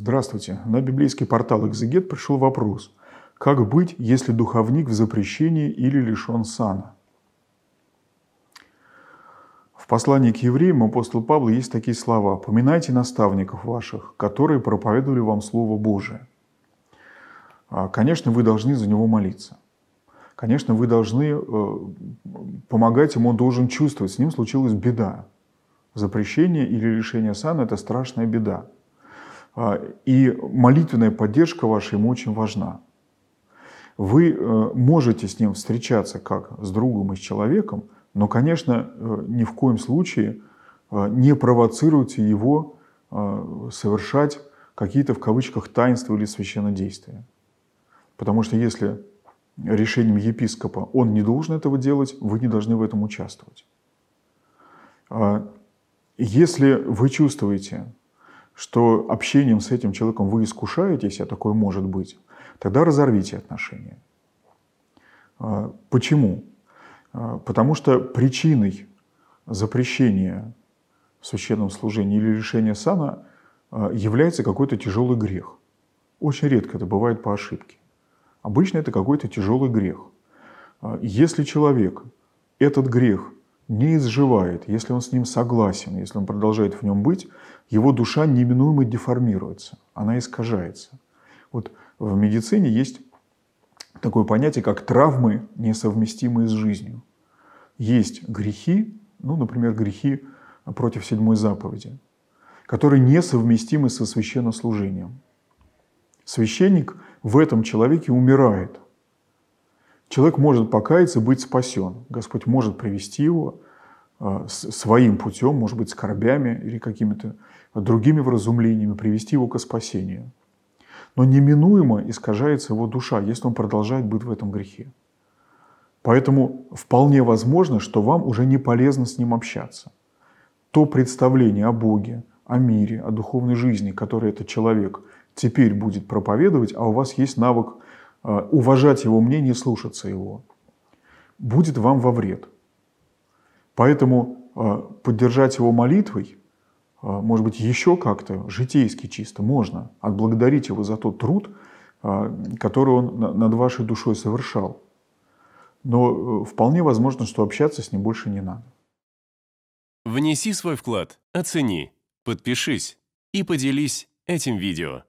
Здравствуйте. На библейский портал «Экзегет» пришел вопрос. Как быть, если духовник в запрещении или лишен сана? В послании к евреям апостол Павла есть такие слова. «Поминайте наставников ваших, которые проповедовали вам Слово Божие». А, конечно, вы должны за него молиться. Конечно, вы должны э, помогать ему, он должен чувствовать. С ним случилась беда. Запрещение или лишение сана – это страшная беда. А, и молитвенная поддержка ваша ему очень важна. Вы э, можете с ним встречаться как с другом и с человеком, но, конечно, э, ни в коем случае э, не провоцируйте его совершать какие-то в кавычках таинства или священнодействия. Потому что если решением епископа он не должен этого делать, вы не должны в этом участвовать. А, если вы чувствуете, что общением с этим человеком вы искушаетесь, а такое может быть, тогда разорвите отношения. А, почему? А, потому что причиной запрещения в священном служении или лишения сана а, является какой-то тяжелый грех. Очень редко это бывает по ошибке. Обычно это какой-то тяжелый грех. Если человек этот грех не изживает, если он с ним согласен, если он продолжает в нем быть, его душа неминуемо деформируется, она искажается. Вот в медицине есть такое понятие, как травмы, несовместимые с жизнью. Есть грехи, ну, например, грехи против седьмой заповеди, которые несовместимы со священнослужением. Священник в этом человеке умирает. Человек может покаяться, быть спасен. Господь может привести его, Э, своим путем, может быть, скорбями или какими-то другими вразумлениями привести его к спасению. Но неминуемо искажается его душа, если он продолжает быть в этом грехе. Поэтому вполне возможно, что вам уже не полезно с ним общаться. То представление о Боге, о мире, о духовной жизни, которое этот человек теперь будет проповедовать, а у вас есть навык э, уважать его мнение и слушаться его, будет вам во вред – Поэтому а, поддержать его молитвой, а, может быть, еще как-то, житейски чисто, можно. Отблагодарить его за тот труд, а, который он над вашей душой совершал. Но э, вполне возможно, что общаться с ним больше не надо. Внеси свой вклад, оцени, подпишись и поделись этим видео.